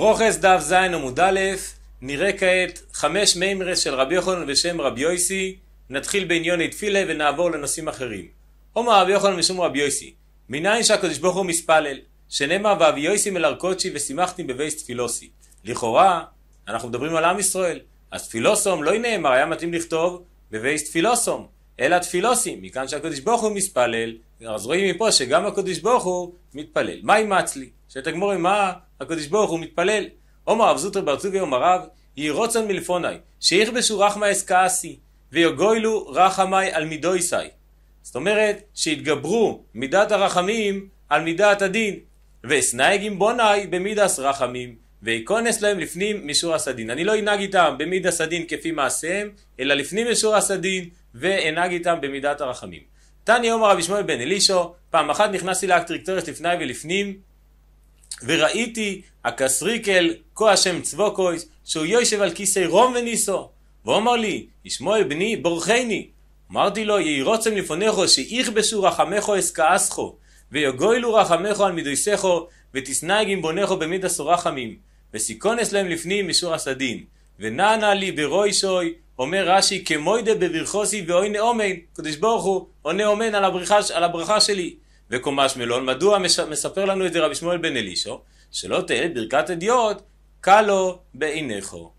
ברוכס דף ז עמוד א', נראה כעת חמש מימרס של רבי יוחנן בשם רבי יויסי, נתחיל בעניוני תפילה ונעבור לנושאים אחרים. אומר רבי יוחנן בשם רבי יויסי, מניין שהקדוש ברוך הוא מספלל, שנאמר ואבי יויסי מלרקוצ'י ושימחתי בבייס תפילוסי. לכאורה, אנחנו מדברים על עם ישראל, אז תפילוסום לא נאמר, היה מתאים לכתוב בבייס תפילוסום, אלא תפילוסים, מכאן שהקדוש ברוך הוא מספלל אז רואים מפה שגם הקדוש ברוך הוא מתפלל. מה אימץ לי? שאת הגמור מה הקדוש ברוך הוא מתפלל. עומר רב זוטר בר צוגי אומר רב, יהי רוצן מלפוני, שיכבשו רחמא אסכעסי, ויגוילו רחמי על מידויסי. זאת אומרת, שיתגברו מידת הרחמים על מידת הדין. ואסנאי בוני במידס רחמים, ויכונס להם לפנים משור הסדין. אני לא אנהג איתם במידס הדין כפי מעשיהם, אלא לפנים משור הסדין, ואנהג איתם במידת הרחמים. תני אומר רבי שמואל בן אלישו, פעם אחת נכנסתי לאקטריקטורס לפני ולפנים, וראיתי הקסריקל כה השם צבוקויס, שהוא יושב על כיסא רום וניסו. ואומר לי, ישמואל בני בורחני. אמרתי לו, יהי רוצם לפונכו, שיכבשו רחמכו אסכעסכו, ויגוילו רחמכו על מדויסכו, ותשנאי גמבונכו בונכו במיד עשורה חמים, וסיכונס להם לפנים משור הסדין, ונענה לי ברוישוי, אומר רש"י, כמוידה בברכוסי ואוינה אומן, קדוש ברוך הוא עונה אומן על הברכה, על הברכה שלי. וקומש מלון, מדוע מספר לנו את זה רבי שמואל בן אלישו? שלא תהיה ברכת אדיוט, קלו בעיניכו.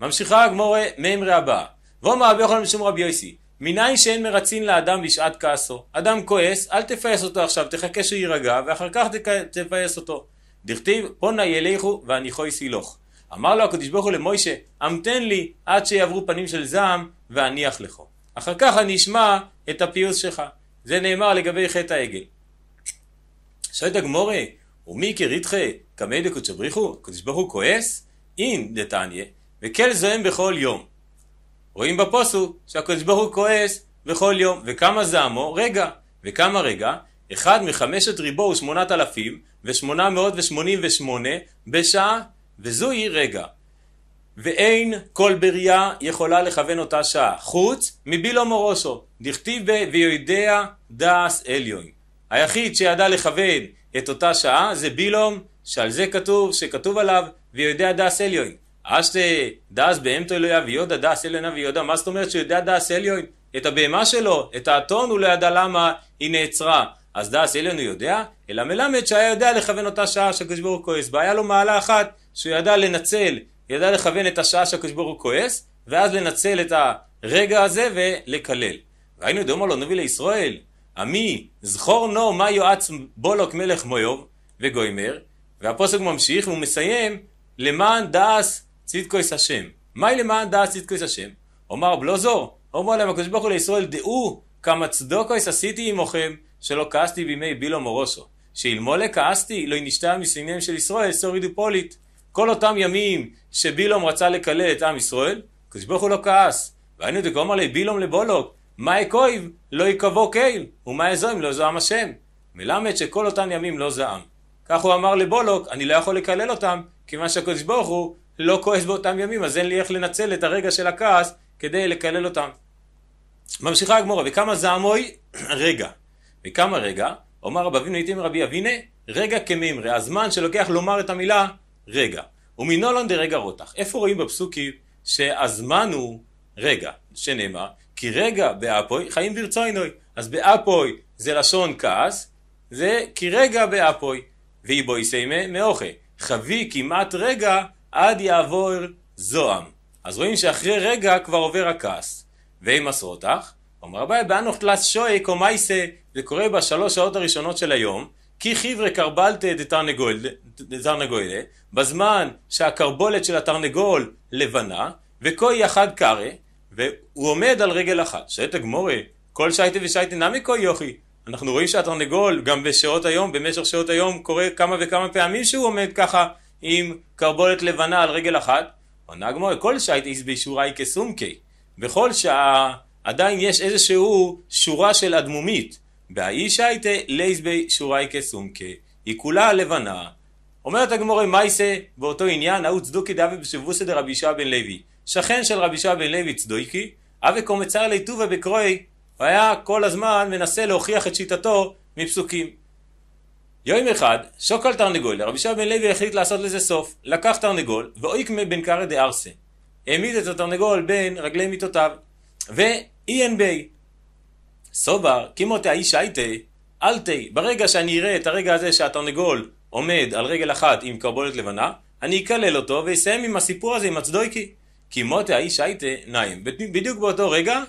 ממשיכה הגמורה מימרי הבאה. ואומר רבי יוחנן משום רבי יוסי, מניין שאין מרצין לאדם בשעת כעסו. אדם כועס, אל תפייס אותו עכשיו, תחכה שהוא יירגע, ואחר כך תפייס אותו. דכתיב, פונה ילכו ואני ואניחוי סילוך. אמר לו הקדוש ברוך הוא למוישה, המתן לי עד שיעברו פנים של זעם ואניח לך. אחר כך אני אשמע את הפיוס שלך. זה נאמר לגבי חטא העגל. שואלת הגמורה, ומי כריתכי קמי דקודשא בריחו? הקדוש ברוך הוא כועס? אין דתניה, וקל זועם בכל יום. רואים בפוסוק שהקדוש ברוך הוא כועס בכל יום, וכמה זעמו? רגע. וכמה רגע? אחד מחמשת ריבו הוא שמונת אלפים, ושמונה מאות ושמונים ושמונה, בשעה וזוהי רגע. ואין כל בריאה יכולה לכוון אותה שעה, חוץ מבילו מורוסו, דכתיב ויודע דס אליון. היחיד שידע לכוון את אותה שעה זה בילום, שעל זה כתוב, שכתוב עליו, ויודע דס אליון. אשתה דס בהמתו אלוהיה ויודע דס אליונה ויודע, מה זאת אומרת שיודע דס אליון? את הבהמה שלו, את האתון הוא לא ידע למה היא נעצרה. אז דעס איננו יודע, אלא מלמד שהיה יודע לכוון אותה שעה שהקדוש ברוך הוא כועס, והיה לו מעלה אחת שהוא ידע לנצל, ידע לכוון את השעה שהקדוש ברוך הוא כועס, ואז לנצל את הרגע הזה ולקלל. והיינו דומה לו נביא לישראל, עמי זכור נו מה יועץ בולוק מלך מויוב וגויימר, והפוסק ממשיך והוא מסיים למען דעס צדקויס השם. מהי למען דעס צדקויס השם? אומר בלוזור, אומר להם הקדוש ברוך הוא לישראל דעו כמה צדוקויס עשיתי עמכם שלא כעסתי בימי בילו מורוסו, שאלמולה כעסתי, לא נשתה מסמיהם של ישראל, סורידו פולית. כל אותם ימים שבילום רצה לקלל את עם ישראל, הקדוש ברוך הוא לא כעס. והיינו דקאמר עלי בילום לבולוק, מה אכויב, לא יקבו קייל, ומה אזוים לא זעם השם. מלמד שכל אותם ימים לא זעם. כך הוא אמר לבולוק, אני לא יכול לקלל אותם, כיוון שהקדוש ברוך הוא לא כועס באותם ימים, אז אין לי איך לנצל את הרגע של הכעס כדי לקלל אותם. ממשיכה הגמורה, וכמה זעמוי רגע. מכמה רגע, אומר רב אבינו איתם רבי אבינה, רגע כמימרי, הזמן שלוקח לומר את המילה רגע. ומנולן דרגע רותח. איפה רואים בפסוקים שהזמן הוא רגע, שנאמר, כי רגע באפוי חיים ברצוינוי. אז באפוי זה לשון כעס, זה כי רגע באפוי. ואי ואיבוי סיימה מאוכה. חבי כמעט רגע עד יעבור זוהם. אז רואים שאחרי רגע כבר עובר הכעס. ואי מסרותך? אומר רבי אבינו תלס שוי קומייסה זה קורה בשלוש שעות הראשונות של היום, כי חיברי קרבלתא דתרנגולה, בזמן שהקרבולת של התרנגול לבנה, וכוי יחד קרא, והוא עומד על רגל אחת. שואלת הגמורה, כל שייטה ושייטה נמי כוי יוכי. אנחנו רואים שהתרנגול, גם בשעות היום, במשך שעות היום, קורה כמה וכמה פעמים שהוא עומד ככה עם קרבולת לבנה על רגל אחת. עונה הגמורה, כל שייטה איז באישורי כסומקי. בכל שעה עדיין יש איזשהו שורה של אדמומית. באיש הייתה לייזבי שורי כסומקה, היא כולה לבנה. אומרת הגמורה מייסה באותו עניין, ההוא צדוקי דאבי בשבוסי דרבי ישוע בן לוי. שכן של רבי ישוע בן לוי צדויקי, אבי קומצר לי טובה בקרוי, הוא היה כל הזמן מנסה להוכיח את שיטתו מפסוקים. יום אחד, שוק על תרנגול, רבי ישוע בן לוי החליט לעשות לזה סוף. לקח תרנגול, ואויקמה בן קרא ארסה. העמיד את התרנגול בין רגלי מיטותיו, ואיין בי, סובר, כמות האיש הייתי, אל תהי. ברגע שאני אראה את הרגע הזה שהתרנגול עומד על רגל אחת עם קרבולת לבנה, אני אקלל אותו ואסיים עם הסיפור הזה עם הצדויקי. כי מוטה האיש הייתי נעים. בדיוק באותו רגע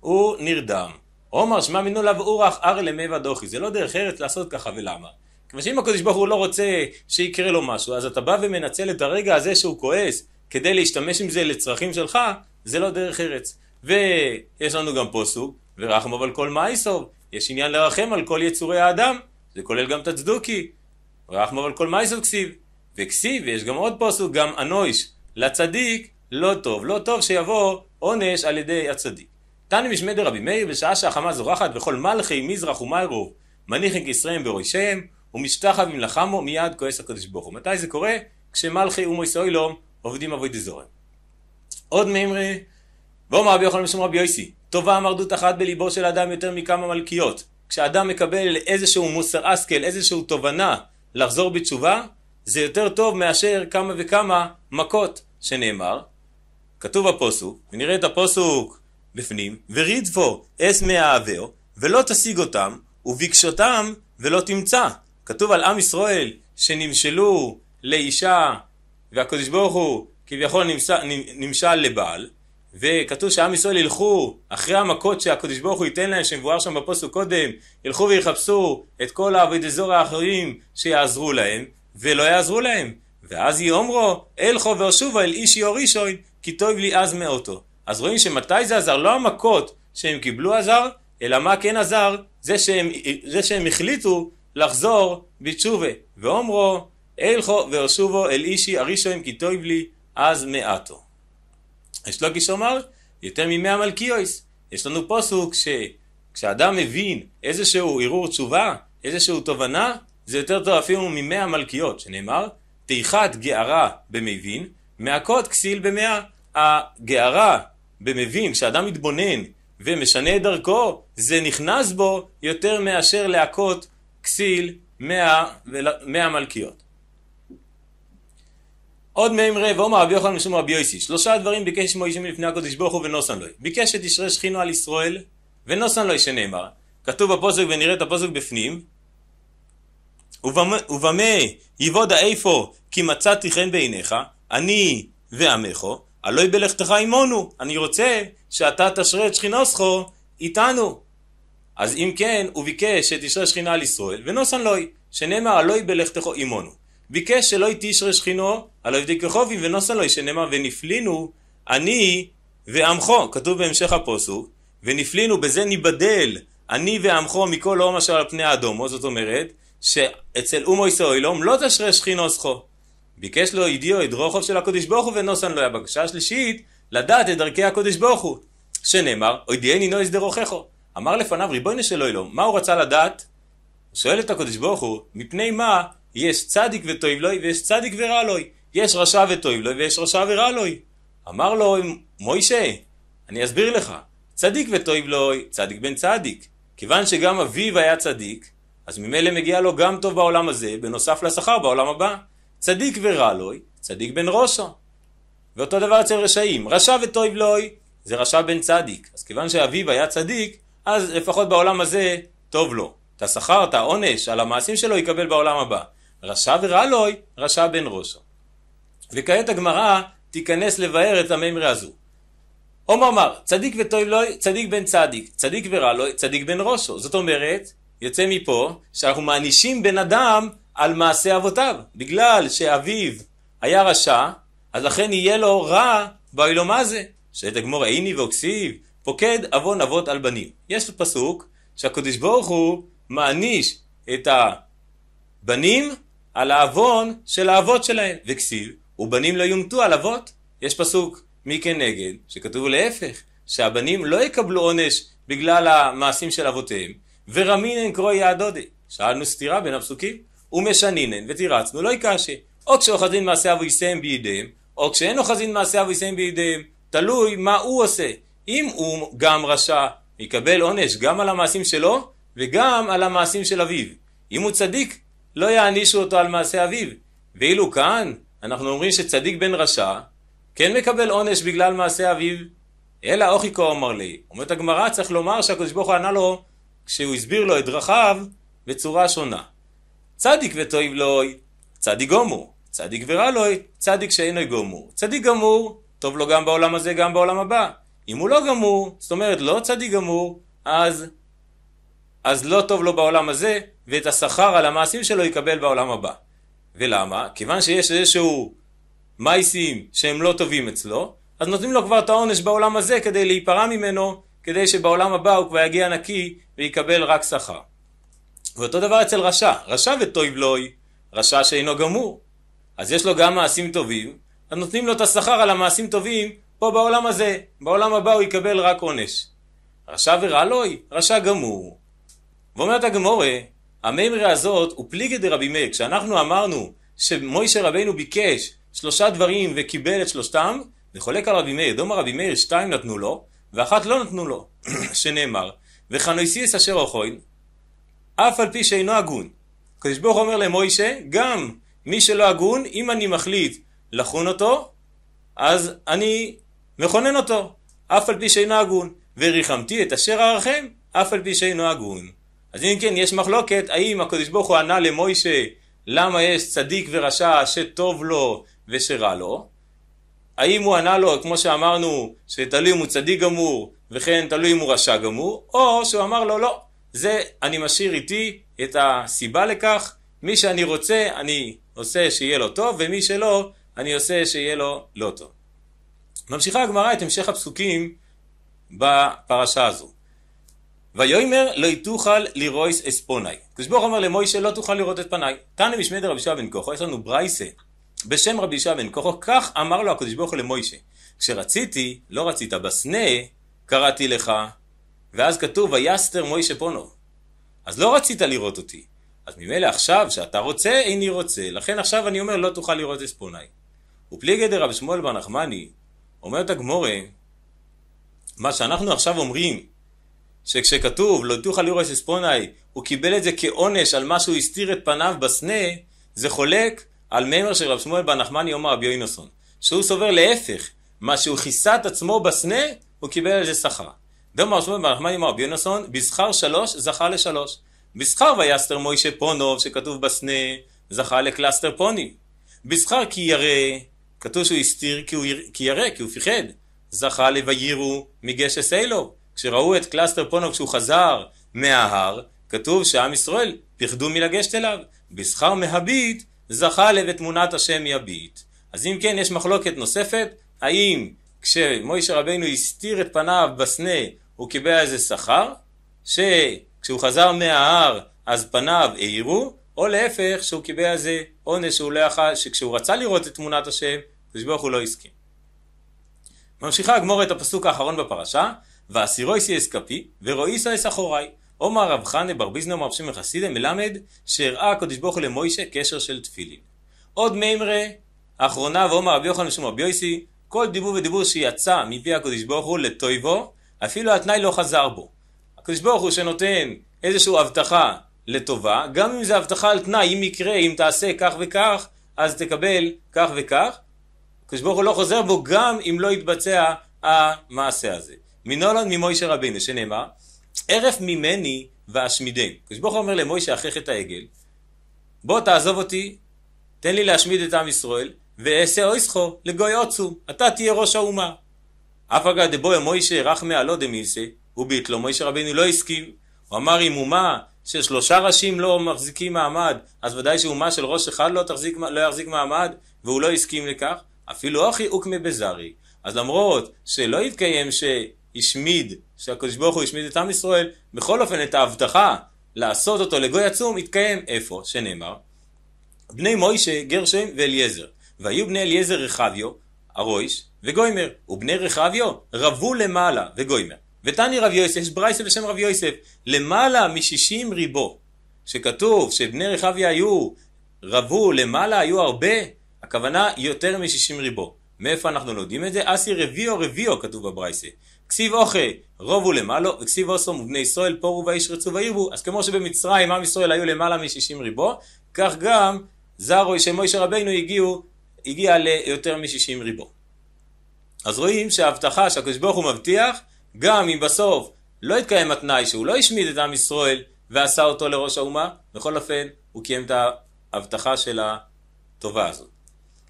הוא נרדם. עומר שמע מינו לב אורח אר למיבה דוחי. זה לא דרך ארץ לעשות ככה ולמה. כיוון שאם הקדוש ברוך הוא לא רוצה שיקרה לו משהו, אז אתה בא ומנצל את הרגע הזה שהוא כועס כדי להשתמש עם זה לצרכים שלך, זה לא דרך ארץ. ויש לנו גם פוסוק ורחמוב על כל מייסוב, יש עניין לרחם על כל יצורי האדם, זה כולל גם את הצדוקי, רחמוב על כל מייסוב כסיב, וכסיב, יש גם עוד פוסוק, גם אנויש, לצדיק לא טוב, לא טוב שיבוא עונש על ידי הצדיק. תנא משמד רבי מאיר, בשעה שהחמה זורחת וכל מלכי מזרח ומיירוב מניחים כיסריהם בראשיהם, ומשתחת ומלחמו מיד כועס הקדוש ברוך הוא. מתי זה קורה? כשמלכי ומויסאוילום עובדים אבוי דזורם. עוד מימרי, ואומר רבי יוחנן בשם רבי יויסי, טובה המרדות אחת בליבו של אדם יותר מכמה מלכיות. כשאדם מקבל איזשהו מוסר השכל, איזשהו תובנה לחזור בתשובה, זה יותר טוב מאשר כמה וכמה מכות שנאמר. כתוב הפוסוק, ונראה את הפוסוק בפנים, ורידפו אס מהעבר, ולא תשיג אותם, ובקשותם ולא תמצא. כתוב על עם ישראל שנמשלו לאישה, והקדוש ברוך הוא כביכול נמשל לבעל, וכתוב שעם ישראל ילכו אחרי המכות שהקדוש ברוך הוא ייתן להם, שמבואר שם בפוסק קודם, ילכו ויחפשו את כל האבידזור האחרים שיעזרו להם, ולא יעזרו להם. ואז יאמרו, אלכו ואושובה אל אישי אורישוי, כי טוב לי אז מאותו. אז רואים שמתי זה עזר? לא המכות שהם קיבלו עזר, אלא מה כן עזר? זה שהם, זה שהם החליטו לחזור בתשובה. ואומרו, אלכו ואושובו אל אישי ארישוים כי טוב לי אז מעטו. אשלוקיש אומר, יותר ממאה מלכיוס. יש לנו פוסוק שכשאדם מבין איזשהו ערעור תשובה, איזשהו תובנה, זה יותר טוב אפילו ממאה מלכיות, שנאמר, תיכת גערה במבין, מעקות כסיל במאה. הגערה במבין, כשאדם מתבונן ומשנה את דרכו, זה נכנס בו יותר מאשר להכות כסיל מאה, מאה מלכיות. עוד מימרי ואומר רבי יוחנן משום רבי יוסי שלושה דברים ביקש מוישה מלפני הקדוש ברוך הוא ונוסן לוי ביקש שתשרה שכינו על ישראל ונוסן לוי שנאמר כתוב בפוסק ונראה את הפוסק בפנים ובמה יבוד איפה כי מצאתי חן בעיניך אני ועמך הלוי בלכתך עמנו אני רוצה שאתה תשרה את שכינו שכינוסכו איתנו אז אם כן הוא ביקש שתשרה שכינה על ישראל ונוסן לוי שנאמר הלוי בלכתך עמנו ביקש שלא יתישרי שכינו, הלא יבדיקו כחובי ונוסה לו, שנאמר ונפלינו אני ועמכו, כתוב בהמשך הפוסוק, ונפלינו בזה ניבדל אני ועמכו מכל אום אשר על פני האדומו, זאת אומרת, שאצל אומו ישראלום לא תשרה שכינו זכו. ביקש לו ידיעו את דרוכו של הקודש ברוך הוא ונוסן לו. הבקשה השלישית, לדעת את דרכי הקודש ברוך הוא, שנאמר, אוי דיאני נו הסדר דרוכךו. אמר לפניו ריבונו של אילום, מה הוא רצה לדעת? הוא שואל את הקודש ברוך הוא, מפני מה יש צדיק וטויב לוי, ויש צדיק ורע לוי. יש רשע וטויב לוי, ויש רשע ורע לוי. אמר לו מוישה, אני אסביר לך. צדיק וטויב לוי, צדיק בן צדיק. כיוון שגם אביו היה צדיק, אז ממילא מגיע לו גם טוב בעולם הזה, בנוסף לשכר בעולם הבא. צדיק ורע לוי, צדיק בן ראשו. ואותו דבר אצל רשעים, רשע וטויב לוי, זה רשע בן צדיק. אז כיוון שאביו היה צדיק, אז לפחות בעולם הזה, טוב לו. את השכר, את העונש, על המעשים שלו יקבל בעולם הבא. רשע ורעלוי, רשע בן ראשו. וכעת הגמרא תיכנס לבאר את המימרה הזו. עומר אמר, צדיק ותוילוי, לא, צדיק בן צדיק, צדיק ורעלוי, צדיק בן ראשו. זאת אומרת, יוצא מפה שאנחנו מענישים בן אדם על מעשה אבותיו. בגלל שאביו היה רשע, אז לכן יהיה לו רע באוילום הזה. שאת הגמור עיני ואוקסיב, פוקד עוון אבות על בנים. יש פסוק שהקדוש ברוך הוא מעניש את הבנים על העוון של האבות שלהם. וכסיב, ובנים לא יומתו על אבות. יש פסוק מי כנגד, שכתוב להפך, שהבנים לא יקבלו עונש בגלל המעשים של אבותיהם. ורמינן קרוי יעדודי. שאלנו סתירה בין הפסוקים. ומשנינן ותירצנו לא יקשה. או כשאוחזין מעשה אבויסיהם בידיהם, או כשאין אוחזין מעשה אבויסיהם בידיהם. תלוי מה הוא עושה. אם הוא גם רשע, יקבל עונש גם על המעשים שלו וגם על המעשים של אביו. אם הוא צדיק, לא יענישו אותו על מעשה אביו. ואילו כאן, אנחנו אומרים שצדיק בן רשע, כן מקבל עונש בגלל מעשה אביו, אלא אוכי כה אומר לי. אומרת הגמרא, צריך לומר שהקדוש ברוך הוא ענה לו, כשהוא הסביר לו את דרכיו, בצורה שונה. צדיק ותועיב לו, צדיק גומור. צדיק ורע לו, צדיק שאינו גומור. צדיק גמור, טוב לו גם בעולם הזה, גם בעולם הבא. אם הוא לא גמור, זאת אומרת לא צדיק גמור, אז אז לא טוב לו בעולם הזה, ואת השכר על המעשים שלו יקבל בעולם הבא. ולמה? כיוון שיש איזשהו מייסים שהם לא טובים אצלו, אז נותנים לו כבר את העונש בעולם הזה כדי להיפרע ממנו, כדי שבעולם הבא הוא כבר יגיע נקי ויקבל רק שכר. ואותו דבר אצל רשע, רשע וטויב לוי, רשע שאינו גמור. אז יש לו גם מעשים טובים, אז נותנים לו את השכר על המעשים טובים פה בעולם הזה, בעולם הבא הוא יקבל רק עונש. רשע ורע לוי, רשע גמור, ואומרת הגמורה, המימרה הזאת הוא פליגי דרבי מאיר. כשאנחנו אמרנו שמוישה רבינו ביקש שלושה דברים וקיבל את שלושתם, וחולק על רבי מאיר. דומה רבי מאיר שתיים נתנו לו, ואחת לא נתנו לו, שנאמר, וחנויסיס אשר אוכל, אף על פי שאינו הגון. הקדוש ברוך אומר למוישה, גם מי שלא הגון, אם אני מחליט לחון אותו, אז אני מכונן אותו, אף על פי שאינו הגון, וריחמתי את אשר ערכם, אף על פי שאינו הגון. אז אם כן, יש מחלוקת האם הקדוש ברוך הוא ענה למוישה למה יש צדיק ורשע שטוב לו ושרע לו? האם הוא ענה לו, כמו שאמרנו, שתלוי אם הוא צדיק גמור וכן תלוי אם הוא רשע גמור, או שהוא אמר לו לא, זה אני משאיר איתי את הסיבה לכך, מי שאני רוצה אני עושה שיהיה לו טוב ומי שלא אני עושה שיהיה לו לא טוב. ממשיכה הגמרא את המשך הפסוקים בפרשה הזו. ויאמר לא תוכל לרויס אספוני. הקדוש ברוך אומר למוישה לא תוכל לראות את פניי. תנא משמי דרבי ישע בן כוחו, יש לנו ברייסה בשם רבי ישע בן כוחו, כך אמר לו הקדוש ברוך הוא למוישה. כשרציתי, לא רצית, בסנה קראתי לך, ואז כתוב ויסתר מוישה פונו. אז לא רצית לראות אותי. אז ממילא עכשיו שאתה רוצה, איני רוצה. לכן עכשיו אני אומר לא תוכל לראות אספוני. ופליגי דרבי שמואל בר נחמני, אומרת הגמורה, מה שאנחנו עכשיו אומרים שכשכתוב לא תוכל לראות שספונאי הוא קיבל את זה כעונש על מה שהוא הסתיר את פניו בסנה, זה חולק על מימר של רב שמואל בן נחמני יום רבי יוינוסון שהוא סובר להפך, מה שהוא כיסה את עצמו בסנה, הוא קיבל על זה שכר. דום רב שמואל בן נחמני יום רבי יוינוסון בזכר שלוש זכה לשלוש. בזכר ויסתר מוישה פונוב, שכתוב בסנה, זכה לקלסטר פוני בזכר כי ירא, כתוב שהוא הסתיר כי, הוא, כי ירא, כי הוא פיחד זכה לווירו מגשס אילוב. כשראו את קלסטר פונו כשהוא חזר מההר, כתוב שעם ישראל פחדו מלגשת אליו. בשכר מהביט זכה לב ותמונת השם יביט. אז אם כן, יש מחלוקת נוספת, האם כשמוישה רבינו הסתיר את פניו בסנה, הוא קיבל איזה שכר? שכשהוא חזר מההר, אז פניו העירו? או להפך, שהוא קיבל איזה עונש שהוא לא יכל, שכשהוא רצה לראות את תמונת השם, הקדוש ברוך הוא לא הסכים. ממשיכה הגמור את הפסוק האחרון בפרשה, ואסירויסי אסקפי, ורואיסה אסחורי. עומר רב חנא בר ביזנא ומר מרשים חסידא מלמד שהראה הקדוש ברוך הוא למוישה קשר של תפילין. עוד מימרה, אחרונה ועומר רבי יוחנן ושום רבי יויסי, כל דיבור ודיבור שיצא מפי הקדוש ברוך הוא לטויבו, אפילו התנאי לא חזר בו. הקדוש ברוך הוא שנותן איזושהי הבטחה לטובה, גם אם זה הבטחה על תנאי, אם יקרה, אם תעשה כך וכך, אז תקבל כך וכך. הקדוש ברוך הוא לא חוזר בו גם אם לא יתבצע המעשה הזה. מנולן ממוישה רבינו, שנאמר, ערף ממני ואשמידם. הקדוש ברוך הוא אומר למוישה אחרי חטא העגל, בוא תעזוב אותי, תן לי להשמיד את עם ישראל, ואעשה אויסחו לגוי עוצו, אתה תהיה ראש האומה. אף אגב דבוי מוישה רחמה דמיסה, דמילסה, וביטלו מוישה רבינו לא הסכים. הוא אמר אם אומה ששלושה ראשים לא מחזיקים מעמד, אז ודאי שאומה של ראש אחד לא, תחזיק, לא יחזיק מעמד, והוא לא הסכים לכך. אפילו אוכי אוקמה בזרי. אז למרות שלא התקיים ש... השמיד, שהקדוש ברוך הוא השמיד את עם ישראל, בכל אופן את ההבטחה לעשות אותו לגוי עצום, התקיים איפה? שנאמר, בני מוישה, גרשם ואליעזר, והיו בני אליעזר רחביו, הרויש, וגוימר, ובני רחביו רבו למעלה, וגוימר. ותני רב יוסף, יש ברייסה בשם רב יוסף, למעלה משישים ריבו, שכתוב שבני רחביה היו, רבו למעלה, היו הרבה, הכוונה יותר משישים ריבו. מאיפה אנחנו לא יודעים את זה? אסי רביו רביו כתוב בברייסה. כסיב אוכי רובו למעלו, וכסיב אוסום ובני ישראל פורו ואיש רצו וירבו. אז כמו שבמצרים עם ישראל היו למעלה מ-60 ריבו, כך גם זרוי שמוישה רבינו הגיעו, הגיע ליותר מ-60 ריבו. אז רואים שההבטחה שהקדוש ברוך הוא מבטיח, גם אם בסוף לא התקיים התנאי שהוא לא השמיד את עם ישראל ועשה אותו לראש האומה, בכל אופן הוא קיים את ההבטחה של הטובה הזאת.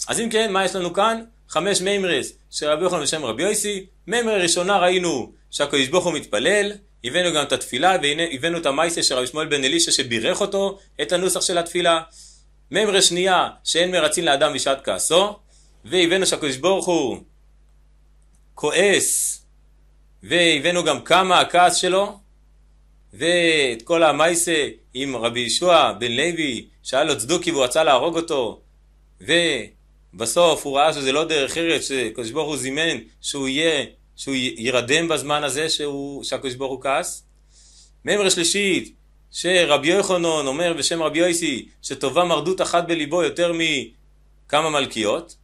אז אם כן, מה יש לנו כאן? חמש מימרס של רבי יוחנן בשם רבי יוסי, ממרי ראשונה ראינו שהקדוש ברוך הוא מתפלל, הבאנו גם את התפילה והבאנו את המייסה של רבי שמואל בן אלישע שבירך אותו, את הנוסח של התפילה. ממרי שנייה, שאין מרצין לאדם בשעת כעסו, והבאנו שהקדוש ברוך הוא כועס, והבאנו גם כמה הכעס שלו, ואת כל המייסה עם רבי יהושע בן לוי, שהיה לו צדוקי והוא רצה להרוג אותו, ו... בסוף הוא ראה שזה לא דרך ארץ, שהקדוש ברוך הוא זימן שהוא יהיה, שהוא יירדם בזמן הזה שהקדוש ברוך הוא כעס. מימר שלישית, שרבי יוחנון אומר בשם רבי יוסי, שטובה מרדות אחת בליבו יותר מכמה מלכיות.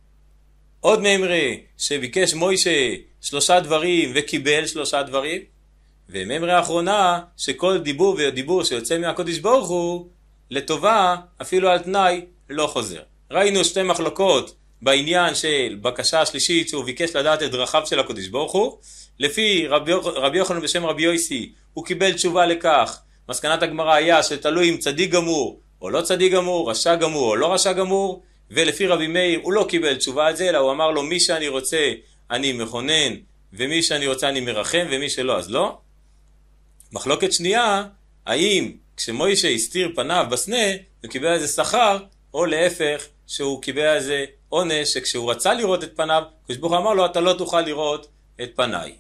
עוד ממרה שביקש מוישה שלושה דברים וקיבל שלושה דברים. וממרה האחרונה, שכל דיבור ודיבור שיוצא מהקדוש ברוך הוא, לטובה, אפילו על תנאי, לא חוזר. ראינו שתי מחלוקות בעניין של בקשה השלישית שהוא ביקש לדעת את דרכיו של הקדוש ברוך הוא. לפי רבי, רבי יוחנן בשם רבי יויסי, הוא קיבל תשובה לכך, מסקנת הגמרא היה שתלוי אם צדיק גמור או לא צדיק גמור, רשע גמור או לא רשע גמור, ולפי רבי מאיר הוא לא קיבל תשובה על זה, אלא הוא אמר לו מי שאני רוצה אני מכונן, ומי שאני רוצה אני מרחם, ומי שלא אז לא. מחלוקת שנייה, האם כשמוישה הסתיר פניו בסנה, הוא קיבל איזה שכר, או להפך, שהוא קיבל איזה עונש שכשהוא רצה לראות את פניו, הקדוש ברוך הוא אמר לו אתה לא תוכל לראות את פניי.